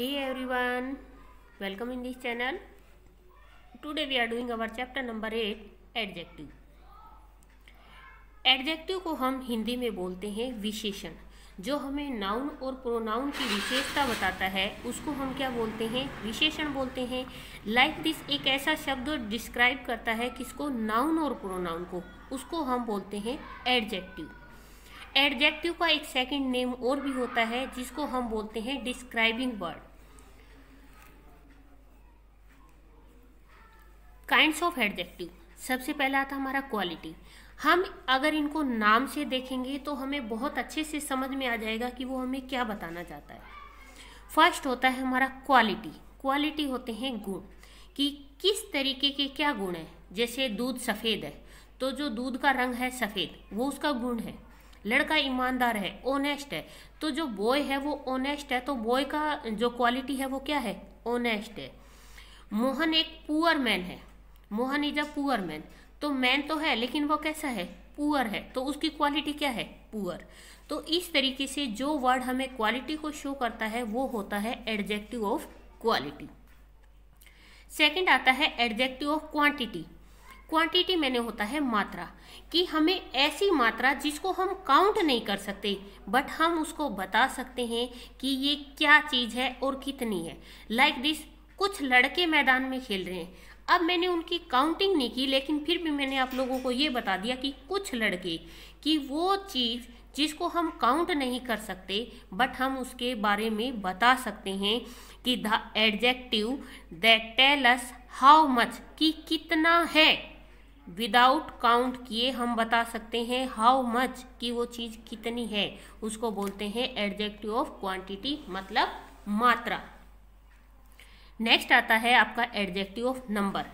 hey everyone welcome in this channel today we are doing our chapter number eight adjective adjective को हम हिंदी में बोलते हैं विशेषण जो हमें नाउन और प्रोनाउन की विशेषता बताता है उसको हम क्या बोलते हैं विशेषण बोलते हैं लाइक like दिस एक ऐसा शब्द डिस्क्राइब करता है किसको नाउन और प्रोनाउन को उसको हम बोलते हैं एडजेक्टिव एडजेक्टिव का एक सेकंड नेम और भी होता है जिसको हम बोलते हैं describing word kinds of adjective सबसे पहला आता हमारा क्वालिटी हम अगर इनको नाम से देखेंगे तो हमें बहुत अच्छे से समझ में आ जाएगा कि वो हमें क्या बताना चाहता है फर्स्ट होता है हमारा क्वालिटी क्वालिटी होते हैं गुण कि किस तरीके के क्या गुण हैं जैसे दूध सफ़ेद है तो जो दूध का रंग है सफ़ेद वो उसका गुण है लड़का ईमानदार है ओनेस्ट है तो जो बॉय है वो ओनेस्ट है तो बॉय का जो क्वालिटी है वो क्या है ओनेस्ट है मोहन एक पुअर मैन है Mohan is a poor man तो मैन तो है लेकिन वो कैसा है पुअर है तो उसकी क्वालिटी क्या है पुअर तो इस तरीके से जो वर्ड हमें क्वालिटी को शो करता है वो होता है एडजेक्टिव ऑफ क्वालिटी सेकंड आता है एडजेक्टिव ऑफ क्वांटिटी क्वांटिटी मैंने होता है मात्रा कि हमें ऐसी मात्रा जिसको हम काउंट नहीं कर सकते बट हम उसको बता सकते हैं कि ये क्या चीज़ है और कितनी है लाइक like दिस कुछ लड़के मैदान में खेल रहे हैं अब मैंने उनकी काउंटिंग नहीं की लेकिन फिर भी मैंने आप लोगों को ये बता दिया कि कुछ लड़के कि वो चीज़ जिसको हम काउंट नहीं कर सकते बट हम उसके बारे में बता सकते हैं कि the adjective that tell us how much कि कितना है विदाउट काउंट किए हम बता सकते हैं हाउ मच कि वो चीज़ कितनी है उसको बोलते हैं एडजेक्टिव ऑफ क्वांटिटी मतलब मात्रा नेक्स्ट आता है आपका एडजेक्टिव ऑफ नंबर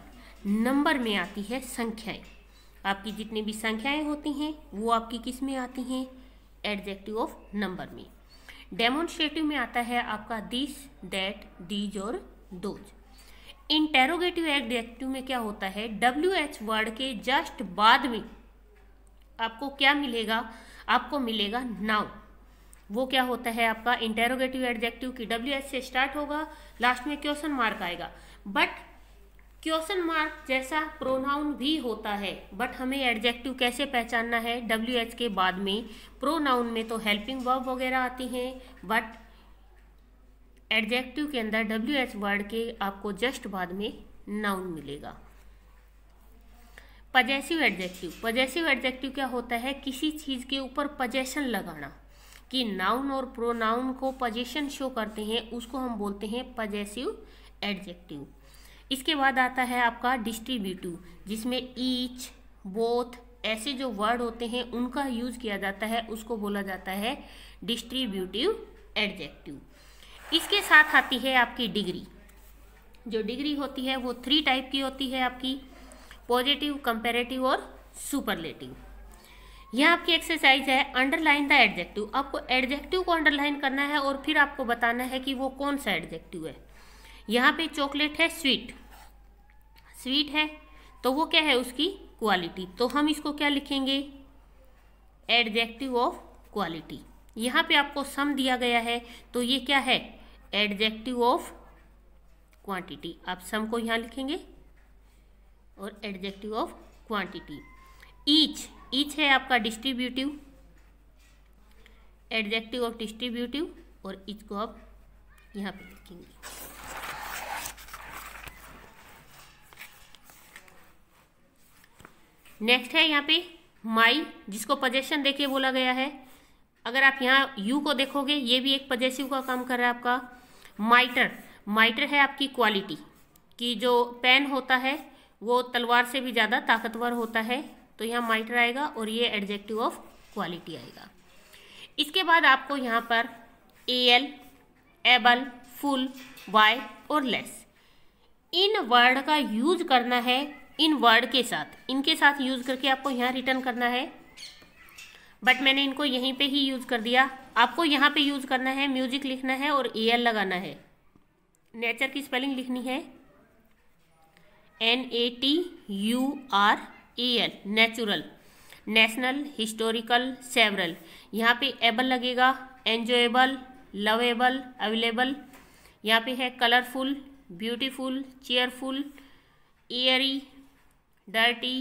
नंबर में आती है संख्याएं आपकी जितनी भी संख्याएं होती हैं वो आपकी किस में आती हैं एडजेक्टिव ऑफ नंबर में डेमोन्स्ट्रेटिव में आता है आपका दिस दैट दीज और दोज इंटेरोगेटिव एडजेक्टिव में क्या होता है डब्ल्यू एच वर्ड के जस्ट बाद में आपको क्या मिलेगा आपको मिलेगा नाउ वो क्या होता है आपका इंटेरोगेटिव एडजेक्टिव की डब्ल्यू एच से स्टार्ट होगा लास्ट में क्वेश्चन मार्क आएगा बट क्वेश्चन मार्क जैसा प्रोनाउन भी होता है बट हमें एडजेक्टिव कैसे पहचानना है डब्ल्यू एच के बाद में प्रोनाउन में तो हेल्पिंग वर्ब वगैरह आती हैं बट एडजेक्टिव के अंदर डब्ल्यू एच वर्ड के आपको जस्ट बाद में नाउन मिलेगा पजेसिव एडजेक्टिव पजेसिव एडजेक्टिव क्या होता है किसी चीज़ के ऊपर पजेशन लगाना कि नाउन और प्रोनाउन को पजेशन शो करते हैं उसको हम बोलते हैं पजेसिव एडजेक्टिव इसके बाद आता है आपका डिस्ट्रीब्यूटिव जिसमें ईच बोथ ऐसे जो वर्ड होते हैं उनका यूज किया जाता है उसको बोला जाता है डिस्ट्रीब्यूटिव एडजेक्टिव इसके साथ आती है आपकी डिग्री जो डिग्री होती है वो थ्री टाइप की होती है आपकी पॉजिटिव कंपेरेटिव और सुपरलेटिव यह आपकी एक्सरसाइज है अंडरलाइन द एडजेक्टिव आपको एडजेक्टिव को अंडरलाइन करना है और फिर आपको बताना है कि वो कौन सा एडजेक्टिव है यहाँ पे चॉकलेट है स्वीट स्वीट है तो वो क्या है उसकी क्वालिटी तो हम इसको क्या लिखेंगे एडजेक्टिव ऑफ क्वालिटी यहाँ पे आपको सम दिया गया है तो ये क्या है एडजेक्टिव ऑफ क्वांटिटी आप सम को यहाँ लिखेंगे और adjective of quantity each each है आपका डिस्ट्रीब्यूटिव एडजेक्टिव ऑफ डिस्ट्रीब्यूटिव और ईच को आप यहाँ पे लिखेंगे नेक्स्ट है यहाँ पे माई जिसको पजेशन देके बोला गया है अगर आप यहाँ यू को देखोगे ये भी एक पजेसिव का काम कर रहा है आपका माइटर माइटर है आपकी क्वालिटी कि जो पेन होता है वो तलवार से भी ज़्यादा ताकतवर होता है तो यहाँ माइटर आएगा और ये एडजेक्टिव ऑफ क्वालिटी आएगा इसके बाद आपको यहाँ पर A L able ful Y और लेस इन वर्ड का यूज करना है इन वर्ड के साथ इनके साथ यूज करके आपको यहाँ रिटर्न करना है बट मैंने इनको यहीं पे ही यूज कर दिया आपको यहाँ पे यूज करना है म्यूजिक लिखना है और ए एल लगाना है नेचर की स्पेलिंग लिखनी है N A T U R A N natural national historical several यहाँ पे एबल लगेगा एन्जॉयबल लवेबल अवेलेबल यहाँ पे है colourful beautiful cheerful airy dirty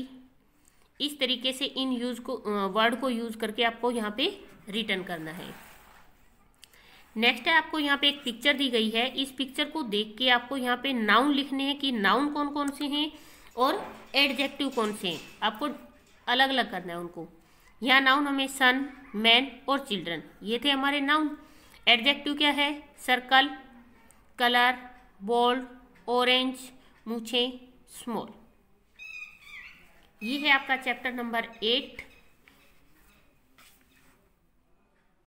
इस तरीके से इन यूज को वर्ड को यूज करके आपको यहाँ पे रिटर्न करना है नेक्स्ट है आपको यहाँ पे एक पिक्चर दी गई है इस पिक्चर को देख के आपको यहाँ पे नाउन लिखने हैं कि नाउन कौन कौन से हैं और एडजेक्टिव कौन से हैं आपको अलग अलग करना है उनको यहाँ नाउन हमें सन मैन और चिल्ड्रन ये थे हमारे नाउन एडजेक्टिव क्या है सर्कल कलर बोल्ड ऑरेंज मूछे स्मॉल ये है आपका चैप्टर नंबर एट